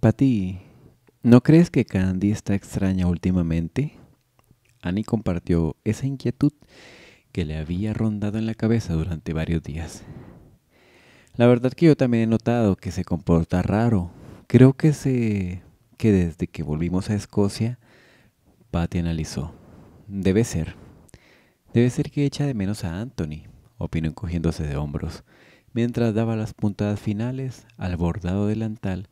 Patty, ¿no crees que Candy está extraña últimamente? Annie compartió esa inquietud que le había rondado en la cabeza durante varios días. La verdad que yo también he notado que se comporta raro. Creo que se que desde que volvimos a Escocia, Patty analizó. Debe ser. Debe ser que echa de menos a Anthony, opinó encogiéndose de hombros, mientras daba las puntadas finales al bordado delantal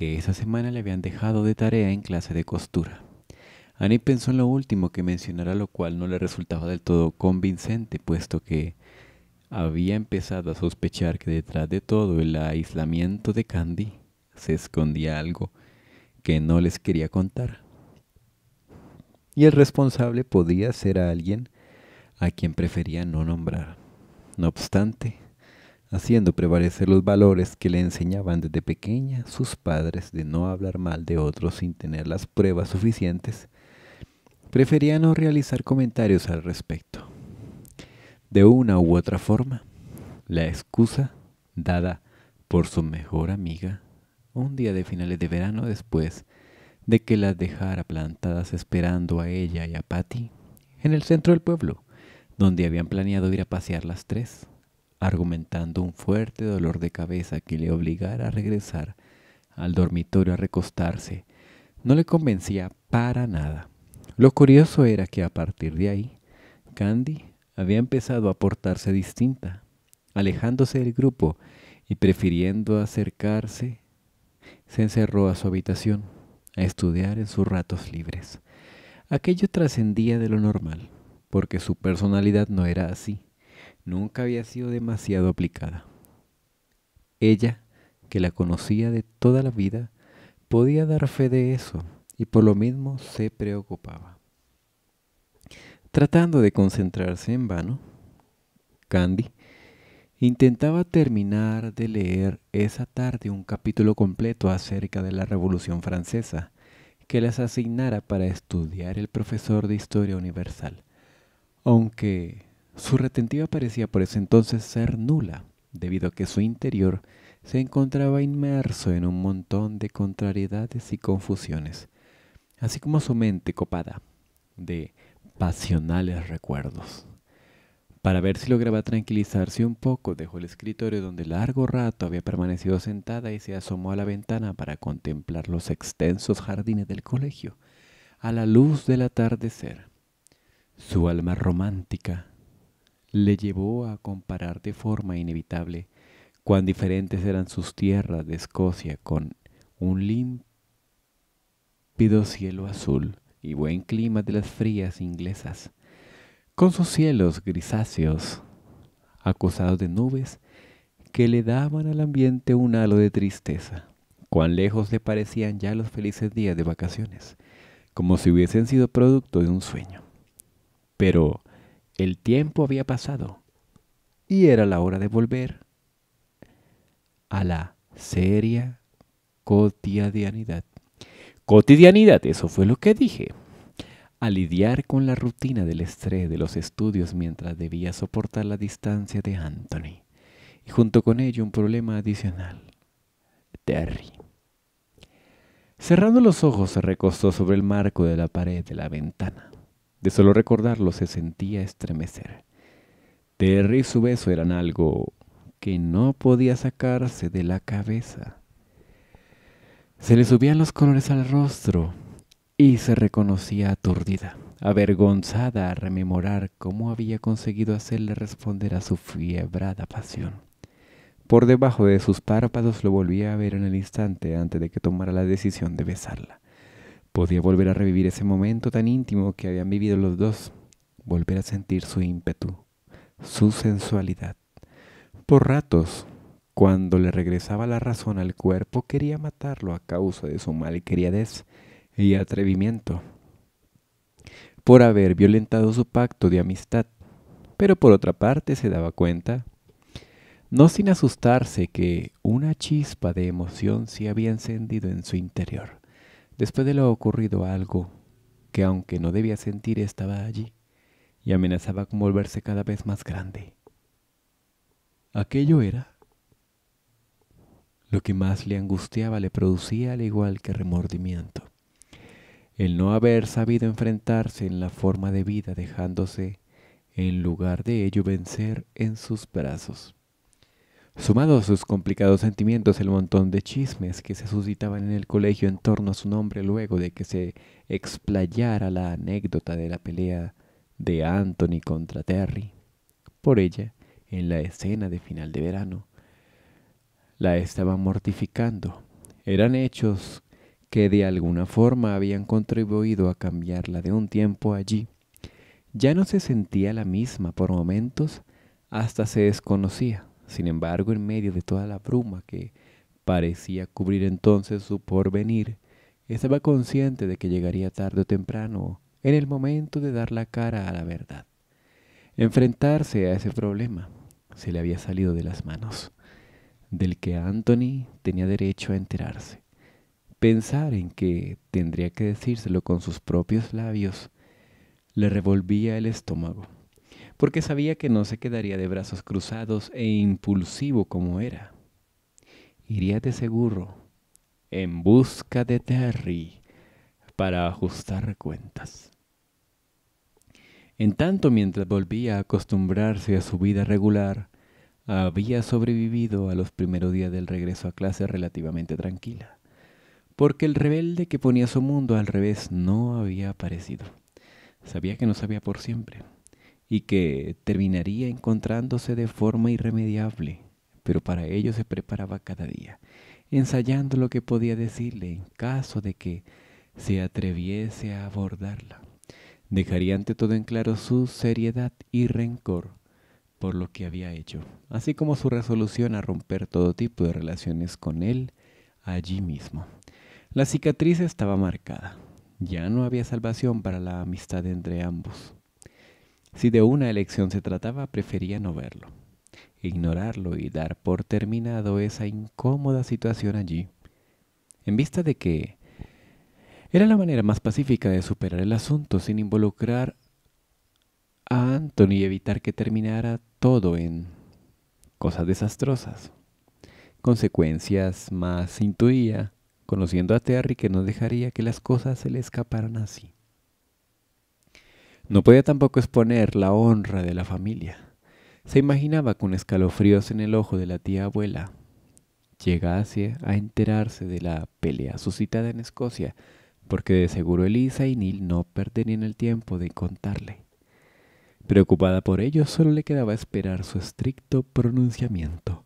que esa semana le habían dejado de tarea en clase de costura. Annie pensó en lo último que mencionara, lo cual no le resultaba del todo convincente, puesto que había empezado a sospechar que detrás de todo el aislamiento de Candy se escondía algo que no les quería contar. Y el responsable podía ser a alguien a quien prefería no nombrar. No obstante, haciendo prevalecer los valores que le enseñaban desde pequeña sus padres de no hablar mal de otros sin tener las pruebas suficientes, prefería no realizar comentarios al respecto. De una u otra forma, la excusa dada por su mejor amiga un día de finales de verano después de que las dejara plantadas esperando a ella y a Patty en el centro del pueblo, donde habían planeado ir a pasear las tres argumentando un fuerte dolor de cabeza que le obligara a regresar al dormitorio a recostarse, no le convencía para nada. Lo curioso era que a partir de ahí, Candy había empezado a portarse distinta, alejándose del grupo y prefiriendo acercarse, se encerró a su habitación a estudiar en sus ratos libres. Aquello trascendía de lo normal, porque su personalidad no era así nunca había sido demasiado aplicada. Ella, que la conocía de toda la vida, podía dar fe de eso y por lo mismo se preocupaba. Tratando de concentrarse en vano, Candy intentaba terminar de leer esa tarde un capítulo completo acerca de la Revolución Francesa que las asignara para estudiar el profesor de Historia Universal, aunque su retentiva parecía por ese entonces ser nula, debido a que su interior se encontraba inmerso en un montón de contrariedades y confusiones, así como su mente copada de pasionales recuerdos. Para ver si lograba tranquilizarse un poco, dejó el escritorio donde largo rato había permanecido sentada y se asomó a la ventana para contemplar los extensos jardines del colegio a la luz del atardecer. Su alma romántica le llevó a comparar de forma inevitable cuán diferentes eran sus tierras de Escocia con un límpido cielo azul y buen clima de las frías inglesas, con sus cielos grisáceos, acusados de nubes, que le daban al ambiente un halo de tristeza. Cuán lejos le parecían ya los felices días de vacaciones, como si hubiesen sido producto de un sueño. Pero el tiempo había pasado y era la hora de volver a la seria cotidianidad. Cotidianidad, eso fue lo que dije. A lidiar con la rutina del estrés de los estudios mientras debía soportar la distancia de Anthony. Y junto con ello un problema adicional. Terry. Cerrando los ojos se recostó sobre el marco de la pared de la ventana de solo recordarlo se sentía estremecer. Terry y su beso eran algo que no podía sacarse de la cabeza. Se le subían los colores al rostro y se reconocía aturdida, avergonzada a rememorar cómo había conseguido hacerle responder a su fiebrada pasión. Por debajo de sus párpados lo volvía a ver en el instante antes de que tomara la decisión de besarla. Podía volver a revivir ese momento tan íntimo que habían vivido los dos, volver a sentir su ímpetu, su sensualidad. Por ratos, cuando le regresaba la razón al cuerpo, quería matarlo a causa de su malcriadez y atrevimiento, por haber violentado su pacto de amistad. Pero por otra parte se daba cuenta, no sin asustarse, que una chispa de emoción se había encendido en su interior Después de lo ocurrido algo que aunque no debía sentir estaba allí y amenazaba con volverse cada vez más grande. Aquello era lo que más le angustiaba, le producía al igual que remordimiento. El no haber sabido enfrentarse en la forma de vida dejándose, en lugar de ello, vencer en sus brazos. Sumado a sus complicados sentimientos, el montón de chismes que se suscitaban en el colegio en torno a su nombre luego de que se explayara la anécdota de la pelea de Anthony contra Terry, por ella, en la escena de final de verano, la estaban mortificando. Eran hechos que de alguna forma habían contribuido a cambiarla de un tiempo allí. Ya no se sentía la misma por momentos, hasta se desconocía. Sin embargo, en medio de toda la bruma que parecía cubrir entonces su porvenir, estaba consciente de que llegaría tarde o temprano en el momento de dar la cara a la verdad. Enfrentarse a ese problema se le había salido de las manos, del que Anthony tenía derecho a enterarse. Pensar en que tendría que decírselo con sus propios labios le revolvía el estómago porque sabía que no se quedaría de brazos cruzados e impulsivo como era. Iría de seguro, en busca de Terry, para ajustar cuentas. En tanto, mientras volvía a acostumbrarse a su vida regular, había sobrevivido a los primeros días del regreso a clase relativamente tranquila, porque el rebelde que ponía su mundo al revés no había aparecido. Sabía que no sabía por siempre y que terminaría encontrándose de forma irremediable, pero para ello se preparaba cada día, ensayando lo que podía decirle en caso de que se atreviese a abordarla. Dejaría ante todo en claro su seriedad y rencor por lo que había hecho, así como su resolución a romper todo tipo de relaciones con él allí mismo. La cicatriz estaba marcada. Ya no había salvación para la amistad entre ambos. Si de una elección se trataba, prefería no verlo, ignorarlo y dar por terminado esa incómoda situación allí, en vista de que era la manera más pacífica de superar el asunto sin involucrar a Anthony y evitar que terminara todo en cosas desastrosas. Consecuencias más intuía, conociendo a Terry que no dejaría que las cosas se le escaparan así. No podía tampoco exponer la honra de la familia. Se imaginaba con escalofríos en el ojo de la tía abuela. Llegase a enterarse de la pelea suscitada en Escocia, porque de seguro Elisa y Neil no perderían el tiempo de contarle. Preocupada por ello, solo le quedaba esperar su estricto pronunciamiento.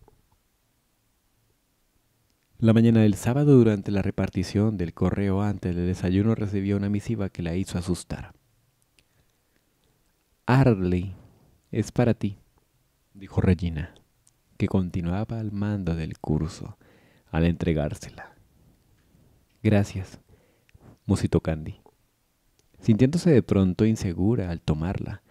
La mañana del sábado, durante la repartición del correo antes del desayuno, recibió una misiva que la hizo asustar. Arley, es para ti, dijo Regina, que continuaba al mando del curso al entregársela. Gracias, musitó Candy, sintiéndose de pronto insegura al tomarla,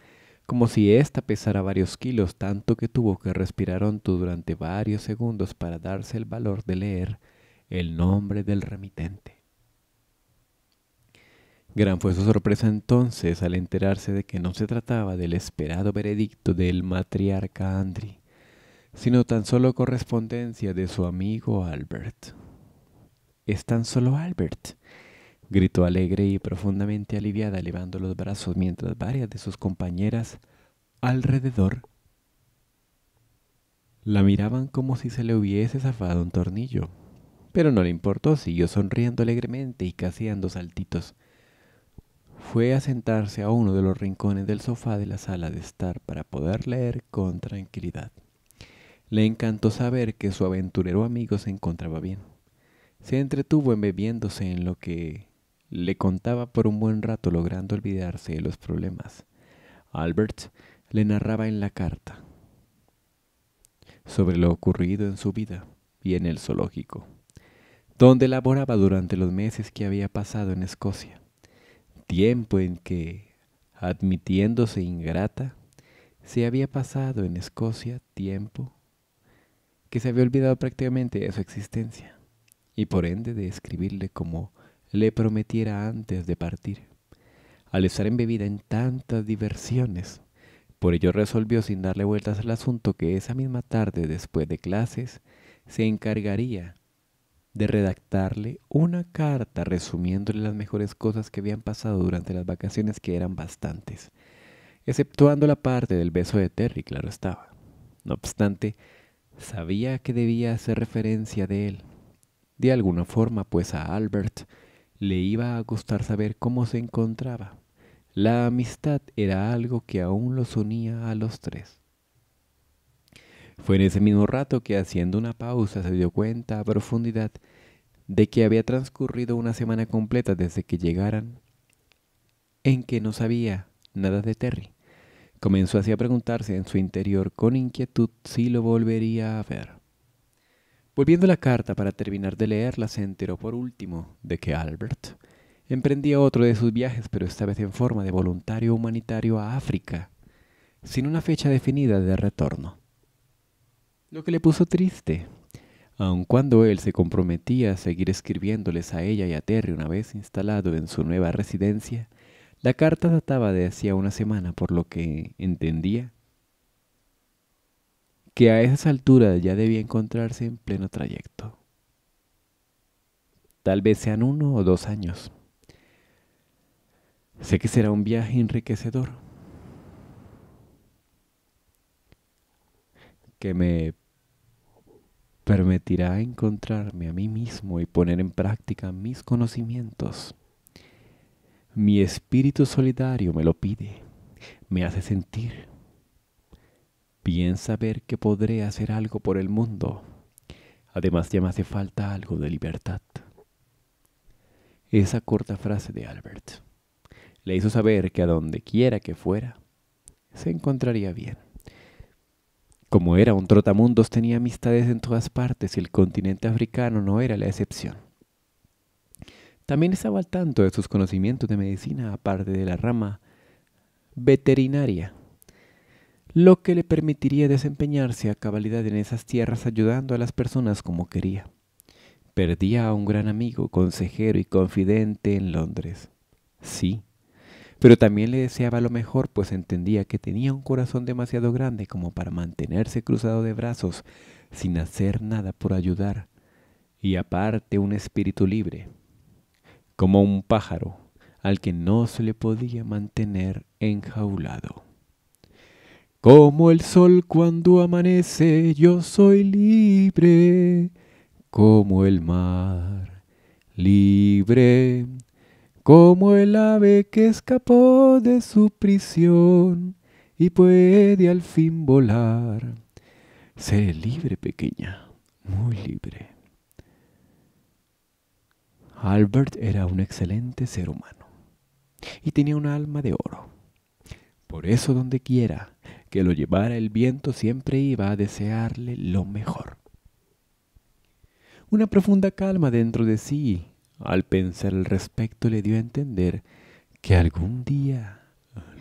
como si ésta pesara varios kilos, tanto que tuvo que respirar hondo durante varios segundos para darse el valor de leer el nombre del remitente. Gran fue su sorpresa entonces al enterarse de que no se trataba del esperado veredicto del matriarca Andri, sino tan solo correspondencia de su amigo Albert. Es tan solo Albert, gritó alegre y profundamente aliviada, elevando los brazos mientras varias de sus compañeras alrededor la miraban como si se le hubiese zafado un tornillo. Pero no le importó, siguió sonriendo alegremente y casi saltitos fue a sentarse a uno de los rincones del sofá de la sala de estar para poder leer con tranquilidad. Le encantó saber que su aventurero amigo se encontraba bien. Se entretuvo embebiéndose en lo que le contaba por un buen rato logrando olvidarse de los problemas. Albert le narraba en la carta sobre lo ocurrido en su vida y en el zoológico, donde laboraba durante los meses que había pasado en Escocia tiempo en que, admitiéndose ingrata, se había pasado en Escocia tiempo que se había olvidado prácticamente de su existencia, y por ende de escribirle como le prometiera antes de partir, al estar embebida en tantas diversiones. Por ello resolvió sin darle vueltas al asunto que esa misma tarde después de clases se encargaría de redactarle una carta resumiéndole las mejores cosas que habían pasado durante las vacaciones, que eran bastantes, exceptuando la parte del beso de Terry, claro estaba. No obstante, sabía que debía hacer referencia de él. De alguna forma, pues a Albert le iba a gustar saber cómo se encontraba. La amistad era algo que aún los unía a los tres. Fue en ese mismo rato que haciendo una pausa se dio cuenta a profundidad de que había transcurrido una semana completa desde que llegaran, en que no sabía nada de Terry. Comenzó así a preguntarse en su interior con inquietud si lo volvería a ver. Volviendo la carta para terminar de leerla, se enteró por último de que Albert emprendía otro de sus viajes, pero esta vez en forma de voluntario humanitario a África, sin una fecha definida de retorno lo que le puso triste. Aun cuando él se comprometía a seguir escribiéndoles a ella y a Terry una vez instalado en su nueva residencia, la carta databa de hacía una semana, por lo que entendía que a esas alturas ya debía encontrarse en pleno trayecto. Tal vez sean uno o dos años. Sé que será un viaje enriquecedor que me permitirá encontrarme a mí mismo y poner en práctica mis conocimientos. Mi espíritu solidario me lo pide, me hace sentir bien saber que podré hacer algo por el mundo. Además ya me hace falta algo de libertad. Esa corta frase de Albert le hizo saber que a donde quiera que fuera, se encontraría bien. Como era un trotamundos, tenía amistades en todas partes y el continente africano no era la excepción. También estaba al tanto de sus conocimientos de medicina, aparte de la rama veterinaria, lo que le permitiría desempeñarse a cabalidad en esas tierras ayudando a las personas como quería. Perdía a un gran amigo, consejero y confidente en Londres. Sí, pero también le deseaba lo mejor, pues entendía que tenía un corazón demasiado grande como para mantenerse cruzado de brazos sin hacer nada por ayudar, y aparte un espíritu libre, como un pájaro al que no se le podía mantener enjaulado. Como el sol cuando amanece, yo soy libre, como el mar, libre como el ave que escapó de su prisión y puede al fin volar. Seré libre, pequeña, muy libre. Albert era un excelente ser humano y tenía un alma de oro. Por eso donde quiera que lo llevara el viento siempre iba a desearle lo mejor. Una profunda calma dentro de sí al pensar al respecto le dio a entender que algún día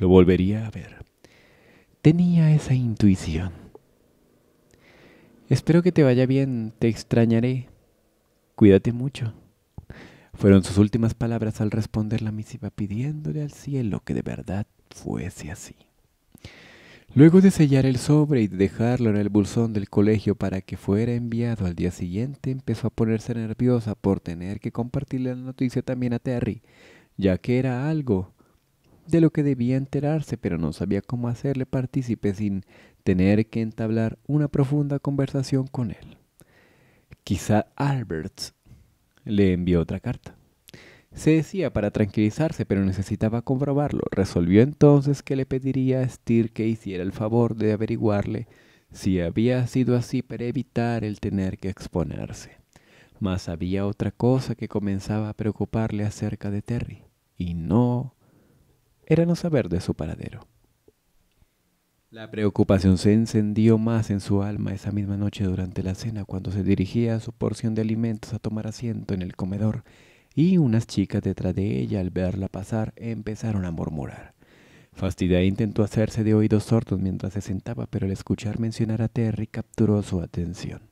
lo volvería a ver. Tenía esa intuición. Espero que te vaya bien, te extrañaré. Cuídate mucho. Fueron sus últimas palabras al responder la misiva pidiéndole al cielo que de verdad fuese así. Luego de sellar el sobre y dejarlo en el bolsón del colegio para que fuera enviado al día siguiente, empezó a ponerse nerviosa por tener que compartirle la noticia también a Terry, ya que era algo de lo que debía enterarse, pero no sabía cómo hacerle partícipe sin tener que entablar una profunda conversación con él. Quizá Albert le envió otra carta. Se decía para tranquilizarse, pero necesitaba comprobarlo. Resolvió entonces que le pediría a Stir que hiciera el favor de averiguarle si había sido así para evitar el tener que exponerse. Mas había otra cosa que comenzaba a preocuparle acerca de Terry, y no era no saber de su paradero. La preocupación se encendió más en su alma esa misma noche durante la cena cuando se dirigía a su porción de alimentos a tomar asiento en el comedor y unas chicas detrás de ella al verla pasar empezaron a murmurar. Fastidia intentó hacerse de oídos sordos mientras se sentaba, pero al escuchar mencionar a Terry capturó su atención.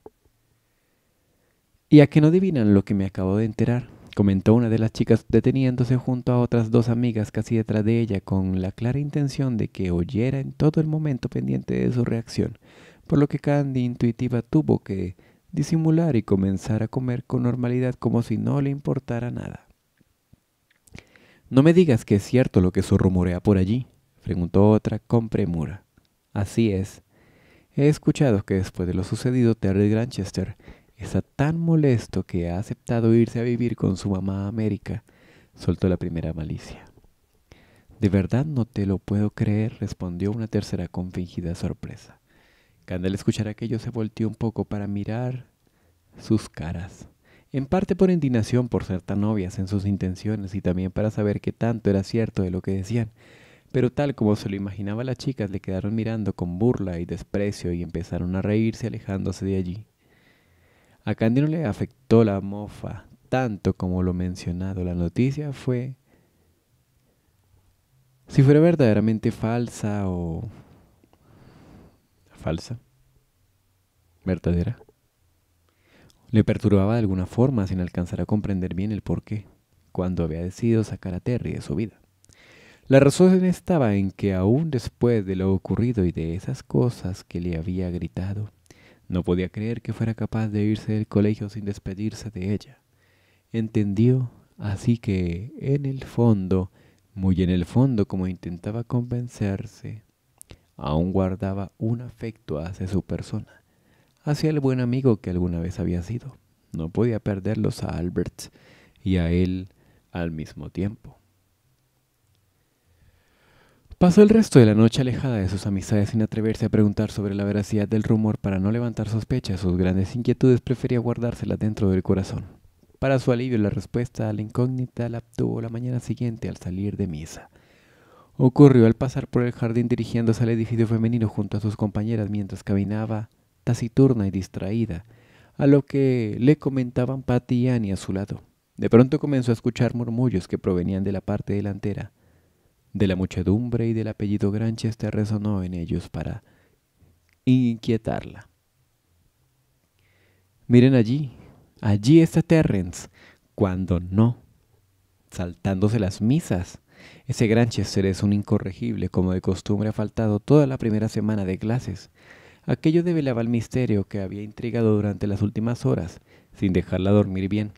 ¿Y a que no adivinan lo que me acabo de enterar? comentó una de las chicas deteniéndose junto a otras dos amigas casi detrás de ella con la clara intención de que oyera en todo el momento pendiente de su reacción, por lo que Candy intuitiva tuvo que disimular y comenzar a comer con normalidad como si no le importara nada. No me digas que es cierto lo que se rumorea por allí, preguntó otra con premura. Así es. He escuchado que después de lo sucedido Terry Granchester está tan molesto que ha aceptado irse a vivir con su mamá América, soltó la primera malicia. De verdad no te lo puedo creer, respondió una tercera con fingida sorpresa. Cuando al escuchar aquello se volteó un poco para mirar sus caras, en parte por indignación por ser tan obvias en sus intenciones y también para saber qué tanto era cierto de lo que decían. Pero tal como se lo imaginaba las chicas le quedaron mirando con burla y desprecio y empezaron a reírse alejándose de allí. A Candy no le afectó la mofa tanto como lo mencionado. La noticia fue si fuera verdaderamente falsa o falsa, verdadera. Le perturbaba de alguna forma sin alcanzar a comprender bien el qué, cuando había decidido sacar a Terry de su vida. La razón estaba en que aún después de lo ocurrido y de esas cosas que le había gritado, no podía creer que fuera capaz de irse del colegio sin despedirse de ella. Entendió así que, en el fondo, muy en el fondo como intentaba convencerse, aún guardaba un afecto hacia su persona, hacia el buen amigo que alguna vez había sido. No podía perderlos a Albert y a él al mismo tiempo. Pasó el resto de la noche alejada de sus amistades sin atreverse a preguntar sobre la veracidad del rumor para no levantar sospechas. Sus grandes inquietudes prefería guardárselas dentro del corazón. Para su alivio, la respuesta a la incógnita la obtuvo la mañana siguiente al salir de misa ocurrió al pasar por el jardín dirigiéndose al edificio femenino junto a sus compañeras mientras caminaba taciturna y distraída, a lo que le comentaban Patty y Annie a su lado. De pronto comenzó a escuchar murmullos que provenían de la parte delantera. De la muchedumbre y del apellido Granchester resonó en ellos para inquietarla. Miren allí, allí está Terrence, cuando no, saltándose las misas. Ese gran Chester es un incorregible, como de costumbre ha faltado toda la primera semana de clases. Aquello develaba el misterio que había intrigado durante las últimas horas, sin dejarla dormir bien.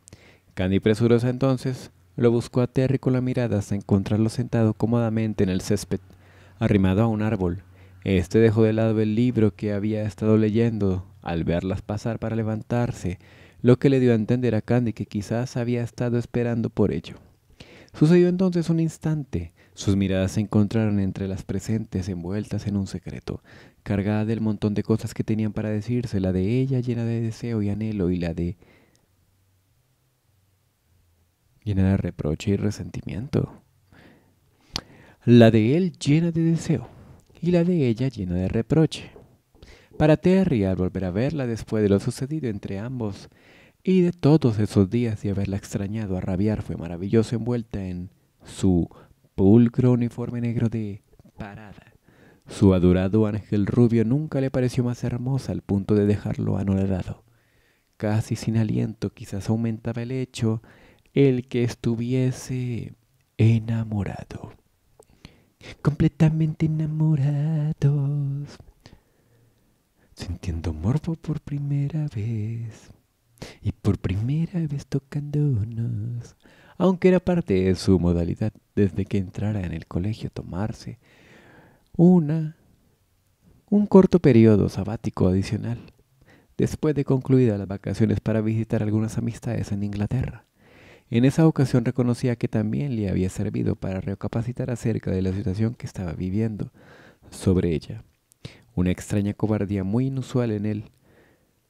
Candy, presurosa entonces, lo buscó a Terry con la mirada hasta encontrarlo sentado cómodamente en el césped, arrimado a un árbol. Este dejó de lado el libro que había estado leyendo al verlas pasar para levantarse, lo que le dio a entender a Candy que quizás había estado esperando por ello. Sucedió entonces un instante. Sus miradas se encontraron entre las presentes envueltas en un secreto, cargada del montón de cosas que tenían para decirse, la de ella llena de deseo y anhelo y la de... llena de reproche y resentimiento. La de él llena de deseo y la de ella llena de reproche. Para Terry, al volver a verla después de lo sucedido entre ambos, y de todos esos días de haberla extrañado a rabiar fue maravilloso envuelta en su pulcro uniforme negro de parada. Su adorado ángel rubio nunca le pareció más hermosa al punto de dejarlo anonadado. Casi sin aliento quizás aumentaba el hecho el que estuviese enamorado. Completamente enamorados. Sintiendo morbo por primera vez y por primera vez unos, Aunque era parte de su modalidad desde que entrara en el colegio tomarse una un corto periodo sabático adicional, después de concluidas las vacaciones para visitar algunas amistades en Inglaterra. En esa ocasión reconocía que también le había servido para recapacitar acerca de la situación que estaba viviendo sobre ella. Una extraña cobardía muy inusual en él,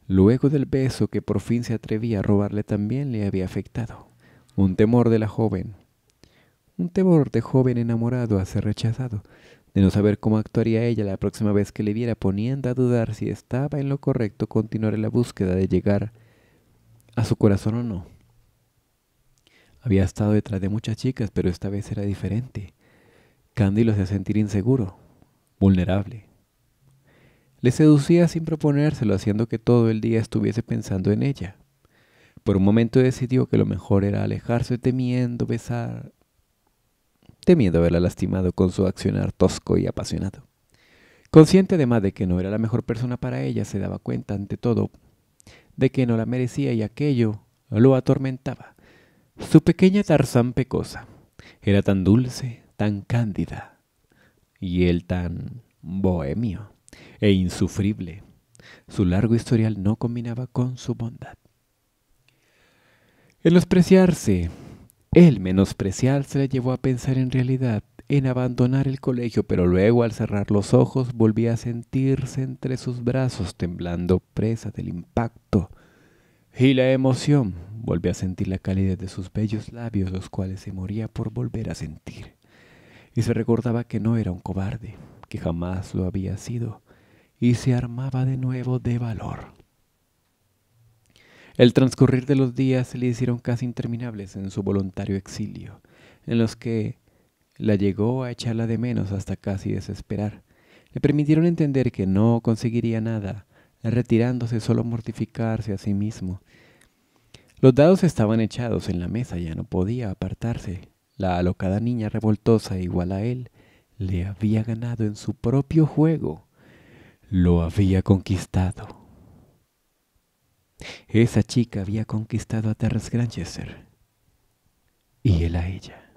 Luego del beso que por fin se atrevía a robarle también le había afectado. Un temor de la joven. Un temor de joven enamorado a ser rechazado, de no saber cómo actuaría ella la próxima vez que le viera poniendo a dudar si estaba en lo correcto continuar en la búsqueda de llegar a su corazón o no. Había estado detrás de muchas chicas, pero esta vez era diferente. Candy lo hacía sentir inseguro, vulnerable. Le seducía sin proponérselo, haciendo que todo el día estuviese pensando en ella. Por un momento decidió que lo mejor era alejarse temiendo besar, temiendo haberla lastimado con su accionar tosco y apasionado. Consciente además de que no era la mejor persona para ella, se daba cuenta ante todo de que no la merecía y aquello lo atormentaba. Su pequeña Tarzán pecosa era tan dulce, tan cándida y él tan bohemio e insufrible. Su largo historial no combinaba con su bondad. El menospreciarse, el menospreciarse le llevó a pensar en realidad en abandonar el colegio, pero luego al cerrar los ojos volvía a sentirse entre sus brazos, temblando presa del impacto. Y la emoción, volvió a sentir la calidez de sus bellos labios, los cuales se moría por volver a sentir. Y se recordaba que no era un cobarde, que jamás lo había sido, y se armaba de nuevo de valor. El transcurrir de los días se le hicieron casi interminables en su voluntario exilio, en los que la llegó a echarla de menos hasta casi desesperar. Le permitieron entender que no conseguiría nada, retirándose solo a mortificarse a sí mismo. Los dados estaban echados en la mesa, ya no podía apartarse. La alocada niña revoltosa igual a él le había ganado en su propio juego lo había conquistado. Esa chica había conquistado a Terrence Granchester y él a ella.